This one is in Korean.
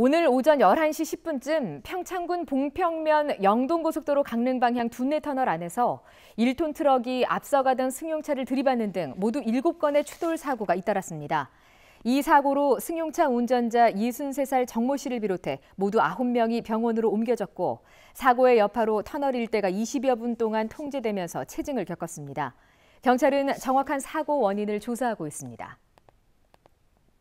오늘 오전 11시 10분쯤 평창군 봉평면 영동고속도로 강릉 방향 둔내 터널 안에서 1톤 트럭이 앞서가던 승용차를 들이받는 등 모두 7건의 추돌 사고가 잇따랐습니다. 이 사고로 승용차 운전자 63살 정모 씨를 비롯해 모두 9명이 병원으로 옮겨졌고 사고의 여파로 터널 일대가 20여 분 동안 통제되면서 체증을 겪었습니다. 경찰은 정확한 사고 원인을 조사하고 있습니다.